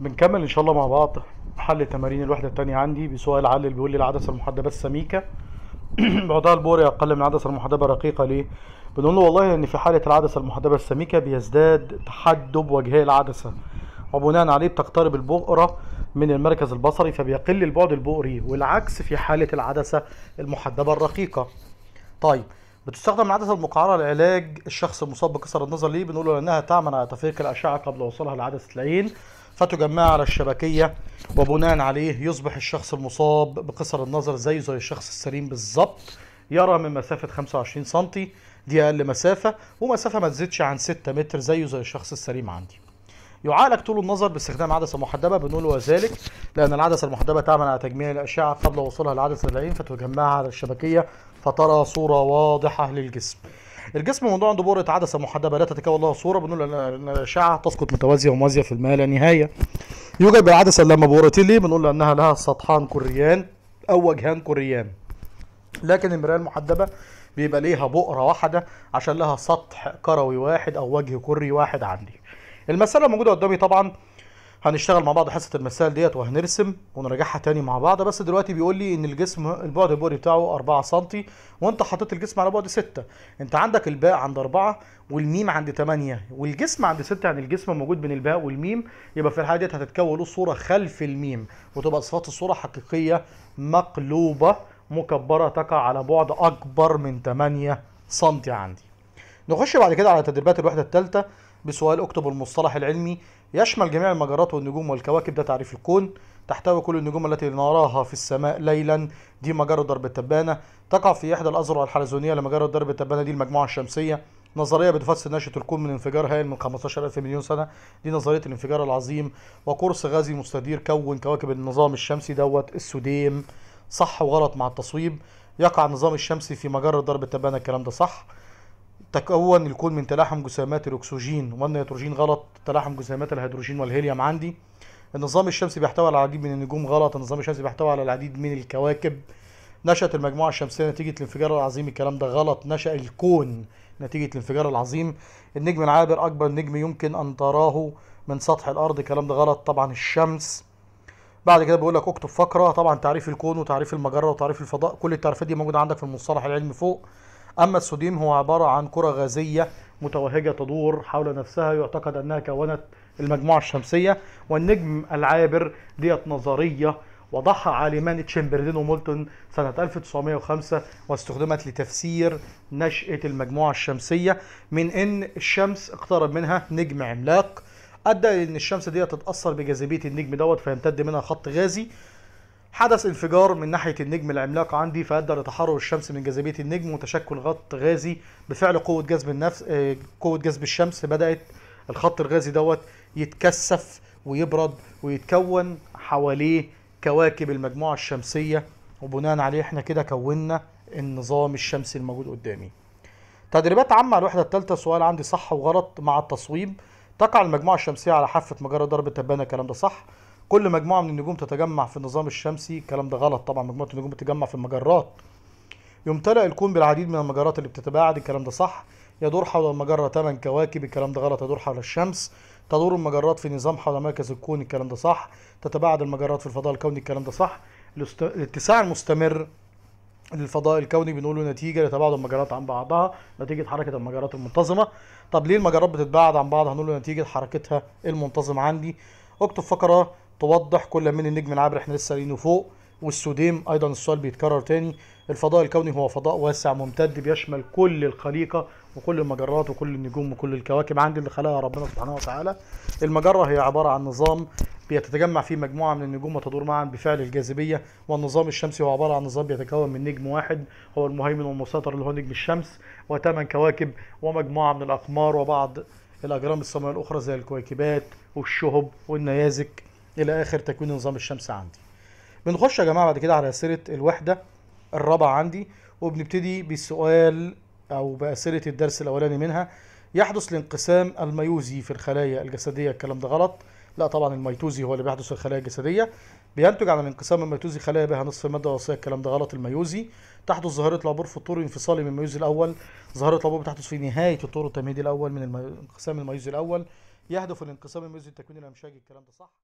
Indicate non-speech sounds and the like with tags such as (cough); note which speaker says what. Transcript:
Speaker 1: بنكمل ان شاء الله مع بعض حل تمارين الوحده الثانيه عندي بسؤال علل اللي بيقول لي العدسه المحدبه السميكه (clears throat) بعضها البوري اقل من العدسه المحدبه الرقيقه ليه بنقول له والله ان في حاله العدسه المحدبه السميكه بيزداد تحدب وجهي العدسه وبناء عليه بتقترب البؤره من المركز البصري فبيقل البعد البؤري والعكس في حاله العدسه المحدبه الرقيقه طيب بتستخدم العدسة المقعرة لعلاج الشخص المصاب بكسر النظر ليه بنقول له انها تعمل على تفريق الاشعة قبل وصولها لعدسة العين فتجمع على الشبكية وبناء عليه يصبح الشخص المصاب بكسر النظر زيه زي الشخص السليم بالظبط يرى من مسافة 25 سم دي أقل مسافة ومسافة ما تزيدش عن 6 متر زيه زي الشخص السليم عندي يعالج طول النظر باستخدام عدسه محدبه بنقول وذلك لان العدسه المحدبه تعمل على تجميع الاشعه قبل وصولها لعدسه العين فتجمعها على الشبكيه فترى صوره واضحه للجسم الجسم موضوع عنده بورة عدسه محدبه لا تتكون لها صوره بنقول ان الاشعه تسقط متوازيه وموازيه في الماء لا نهايه يوجد بالعدسه اللمه بورتين ليه بنقول انها لها سطحان كريان او وجهان كريان لكن المرايه المحدبه بيبقى ليها بؤره واحده عشان لها سطح كروي واحد او وجه كري واحد عندي المساله موجوده قدامي طبعا هنشتغل مع بعض حصه المسائل ديت وهنرسم ونراجعها تاني مع بعض بس دلوقتي بيقول لي ان الجسم البعد البؤري بتاعه 4 سم وانت حطيت الجسم على بعد 6 انت عندك الباء عند 4 والميم عند 8 والجسم عند 6 يعني الجسم موجود بين الباء والميم يبقى في الحاله ديت هتتكون له صوره خلف الميم وتبقى صفات الصوره حقيقيه مقلوبه مكبره تقع على بعد اكبر من 8 سم عندي نخش بعد كده على تدريبات الوحده الثالثه بسؤال اكتب المصطلح العلمي يشمل جميع المجرات والنجوم والكواكب ده تعريف الكون تحتوي كل النجوم التي نراها في السماء ليلا دي مجرة درب التبانة تقع في إحدى الأذرع الحلزونية لمجرة درب التبانة دي المجموعة الشمسية نظرية بتفسر نشأة الكون من انفجار هائل من 15000 مليون سنة دي نظرية الانفجار العظيم وقرص غازي مستدير كون كواكب النظام الشمسي دوت السوديم صح وغلط مع التصويب يقع النظام الشمسي في مجرة درب التبانة الكلام ده صح تكون الكون من تلاحم جسيمات الأكسجين والنيتروجين غلط تلاحم جسيمات الهيدروجين والهيليوم عندي النظام الشمسي بيحتوي على العديد من النجوم غلط النظام الشمسي بيحتوي على العديد من الكواكب نشأت المجموعة الشمسية نتيجة الانفجار العظيم الكلام ده غلط نشأ الكون نتيجة الانفجار العظيم النجم العابر أكبر نجم يمكن أن تراه من سطح الأرض الكلام ده غلط طبعا الشمس بعد كده بيقول لك اكتب فقرة طبعا تعريف الكون وتعريف المجرة وتعريف الفضاء كل التعريفات دي موجودة عندك في المصطلح العلمي فوق أما السوديم هو عبارة عن كرة غازية متوهجة تدور حول نفسها يعتقد أنها كونت المجموعة الشمسية والنجم العابر ديت نظرية وضعها عالمان تشمبرلين ومولتون سنة 1905 واستخدمت لتفسير نشأة المجموعة الشمسية من أن الشمس اقترب منها نجم عملاق أدى أن الشمس دي تتأثر بجاذبية النجم دوت فيمتد منها خط غازي حدث انفجار من ناحية النجم العملاق عندي فأدى لتحرر الشمس من جاذبية النجم وتشكل خط غازي بفعل قوة جذب النفس آه، قوة جذب الشمس بدأت الخط الغازي دوت يتكثف ويبرد ويتكون حواليه كواكب المجموعة الشمسية وبناء عليه احنا كده كونا النظام الشمسي الموجود قدامي تدريبات عامة على الوحدة الثالثة سؤال عندي صح وغلط مع التصويب تقع المجموعة الشمسية على حافة مجرة درب التبانة الكلام ده صح كل مجموعه من النجوم تتجمع في النظام الشمسي الكلام ده غلط طبعا مجموعه النجوم بتتجمع في المجرات يمتلئ الكون بالعديد من المجرات اللي بتتباعد الكلام ده صح يدور حول المجرة 8 كواكب الكلام ده غلط يدور حول الشمس تدور المجرات في نظام حول مركز الكون الكلام ده صح تتباعد المجرات في الفضاء الكوني الكلام ده صح الاتساع المستمر للفضاء الكوني بنقوله نتيجة لتباعد المجرات عن بعضها نتيجة حركة المجرات المنتظمة طب ليه المجرات بتتباعد عن بعض هنقوله نتيجة حركتها المنتظمة عندي اكتب فقرة توضح كل من النجم العابر احنا لسه قايلينه فوق والسوديم ايضا السؤال بيتكرر تاني الفضاء الكوني هو فضاء واسع ممتد بيشمل كل الخليقه وكل المجرات وكل النجوم وكل الكواكب عند اللي خلقها ربنا سبحانه وتعالى المجره هي عباره عن نظام بيتجمع فيه مجموعه من النجوم وتدور معا بفعل الجاذبيه والنظام الشمسي هو عباره عن نظام بيتكون من نجم واحد هو المهيمن والمسيطر اللي هو نجم الشمس وثمان كواكب ومجموعه من الاقمار وبعض الاجرام السماويه الاخرى زي الكويكبات والشهب والنيازك الى اخر تكوين نظام الشمس عندي بنخش يا جماعه بعد كده على اسئله الوحده الرابعه عندي وبنبتدي بالسؤال او باسئله الدرس الاولاني منها يحدث الانقسام الميوزي في الخلايا الجسديه الكلام ده غلط لا طبعا الميتوزي هو اللي بيحدث في الخلايا الجسديه بينتج عن الانقسام الميتوزي خلايا بها نصف ماده وصيه الكلام ده غلط الميوزي تحدث ظاهره العبور في الطور الانفصالي من الميوزي الاول ظاهره العبور بتحدث في نهايه الطور التمهيدي الاول من الانقسام الميوزي الاول يهدف الانقسام الميوزي لتكوين الامشاج الكلام ده صح